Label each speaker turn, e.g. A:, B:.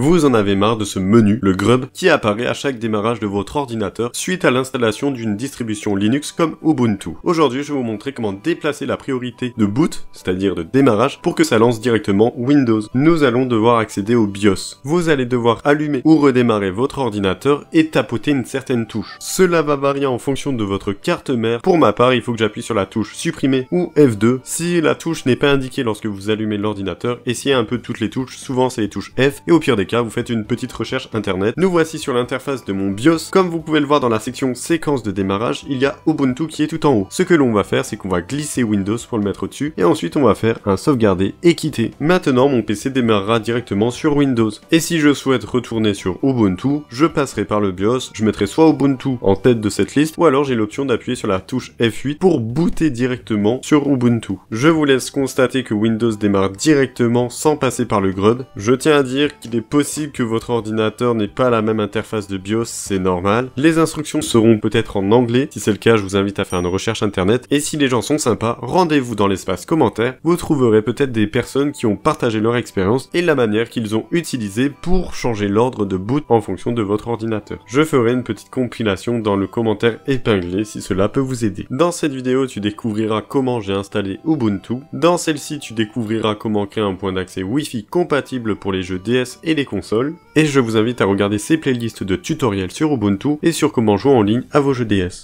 A: Vous en avez marre de ce menu, le grub, qui apparaît à chaque démarrage de votre ordinateur suite à l'installation d'une distribution Linux comme Ubuntu. Aujourd'hui, je vais vous montrer comment déplacer la priorité de boot, c'est-à-dire de démarrage, pour que ça lance directement Windows. Nous allons devoir accéder au BIOS. Vous allez devoir allumer ou redémarrer votre ordinateur et tapoter une certaine touche. Cela va varier en fonction de votre carte mère. Pour ma part, il faut que j'appuie sur la touche supprimer ou F2 si la touche n'est pas indiquée lorsque vous allumez l'ordinateur. Essayez un peu toutes les touches, souvent c'est les touches F et au pire des cas, vous faites une petite recherche internet. Nous voici sur l'interface de mon BIOS. Comme vous pouvez le voir dans la section séquence de démarrage, il y a Ubuntu qui est tout en haut. Ce que l'on va faire, c'est qu'on va glisser Windows pour le mettre au-dessus, et ensuite on va faire un sauvegarder et quitter. Maintenant, mon PC démarrera directement sur Windows. Et si je souhaite retourner sur Ubuntu, je passerai par le BIOS, je mettrai soit Ubuntu en tête de cette liste, ou alors j'ai l'option d'appuyer sur la touche F8 pour booter directement sur Ubuntu. Je vous laisse constater que Windows démarre directement sans passer par le GRUD. Je tiens à dire qu'il est possible possible que votre ordinateur n'ait pas la même interface de BIOS, c'est normal. Les instructions seront peut-être en anglais, si c'est le cas je vous invite à faire une recherche internet, et si les gens sont sympas, rendez-vous dans l'espace commentaire, vous trouverez peut-être des personnes qui ont partagé leur expérience et la manière qu'ils ont utilisée pour changer l'ordre de boot en fonction de votre ordinateur. Je ferai une petite compilation dans le commentaire épinglé si cela peut vous aider. Dans cette vidéo, tu découvriras comment j'ai installé Ubuntu. Dans celle-ci, tu découvriras comment créer un point d'accès Wi-Fi compatible pour les jeux DS et les les
B: consoles, et je vous invite à regarder ces playlists de tutoriels sur Ubuntu et sur comment jouer en ligne à vos jeux DS.